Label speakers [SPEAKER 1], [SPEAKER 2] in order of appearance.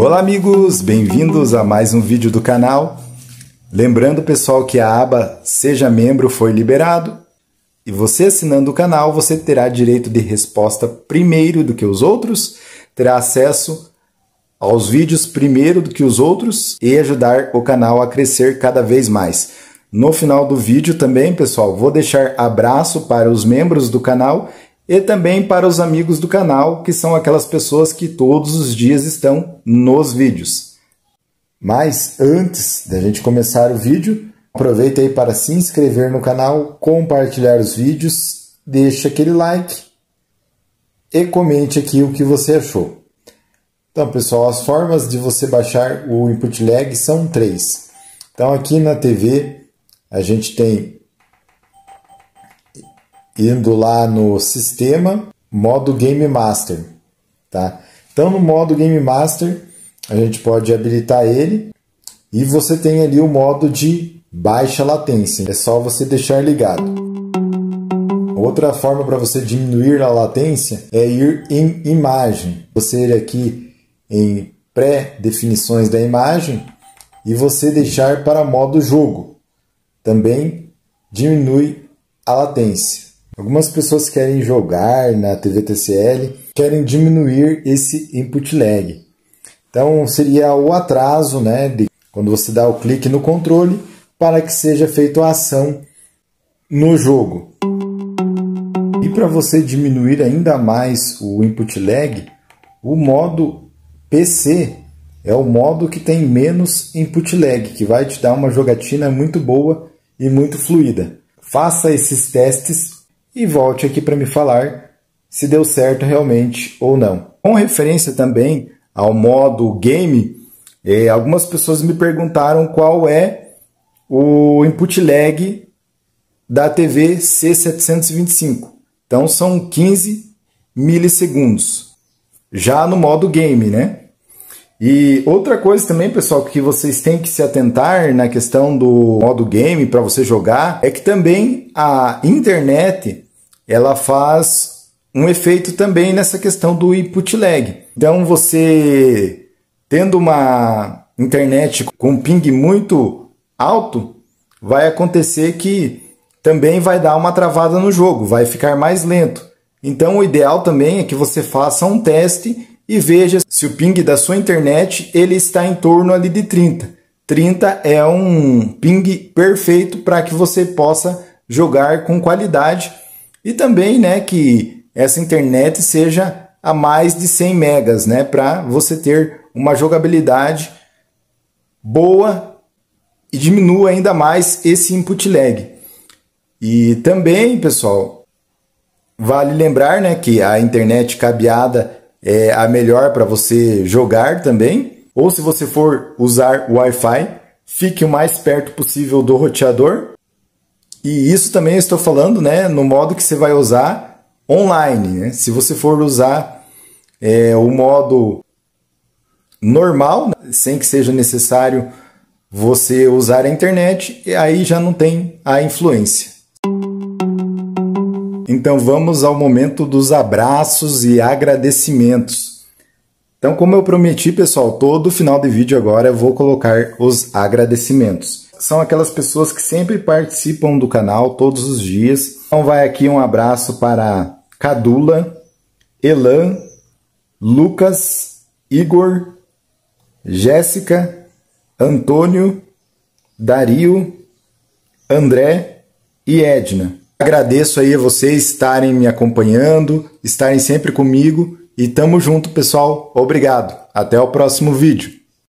[SPEAKER 1] Olá amigos, bem-vindos a mais um vídeo do canal. Lembrando pessoal que a aba Seja Membro foi liberado e você assinando o canal você terá direito de resposta primeiro do que os outros, terá acesso aos vídeos primeiro do que os outros e ajudar o canal a crescer cada vez mais. No final do vídeo também, pessoal, vou deixar abraço para os membros do canal e também para os amigos do canal, que são aquelas pessoas que todos os dias estão nos vídeos. Mas antes da gente começar o vídeo, aproveita aí para se inscrever no canal, compartilhar os vídeos, deixa aquele like e comente aqui o que você achou. Então, pessoal, as formas de você baixar o input lag são três. Então, aqui na TV, a gente tem indo lá no sistema, modo Game Master, tá? Então no modo Game Master a gente pode habilitar ele e você tem ali o modo de baixa latência. É só você deixar ligado. Outra forma para você diminuir a latência é ir em imagem. Você ir aqui em pré-definições da imagem e você deixar para modo jogo. Também diminui a latência. Algumas pessoas querem jogar na TV TCL, querem diminuir esse input lag. Então seria o atraso, né, de quando você dá o clique no controle para que seja feita a ação no jogo. E para você diminuir ainda mais o input lag, o modo PC é o modo que tem menos input lag, que vai te dar uma jogatina muito boa e muito fluida. Faça esses testes e volte aqui para me falar se deu certo realmente ou não. Com referência também ao modo game, eh, algumas pessoas me perguntaram qual é o input lag da TV C725. Então são 15 milissegundos. Já no modo game, né? E outra coisa também, pessoal, que vocês têm que se atentar na questão do modo game para você jogar, é que também a internet ela faz um efeito também nessa questão do input lag. Então você tendo uma internet com ping muito alto, vai acontecer que também vai dar uma travada no jogo, vai ficar mais lento. Então o ideal também é que você faça um teste e veja se o ping da sua internet ele está em torno ali de 30. 30 é um ping perfeito para que você possa jogar com qualidade e também, né, que essa internet seja a mais de 100 megas, né, para você ter uma jogabilidade boa e diminua ainda mais esse input lag. E também, pessoal, vale lembrar, né, que a internet cabeada é a melhor para você jogar também. Ou se você for usar Wi-Fi, fique o mais perto possível do roteador. E isso também estou falando né, no modo que você vai usar online. Né? Se você for usar é, o modo normal, sem que seja necessário você usar a internet, aí já não tem a influência. Então vamos ao momento dos abraços e agradecimentos. Então, como eu prometi, pessoal, todo final de vídeo agora eu vou colocar os agradecimentos. São aquelas pessoas que sempre participam do canal todos os dias. Então vai aqui um abraço para Cadula, Elan, Lucas, Igor, Jéssica, Antônio, Dario, André e Edna. Agradeço aí a vocês estarem me acompanhando, estarem sempre comigo e tamo junto, pessoal. Obrigado. Até o próximo vídeo.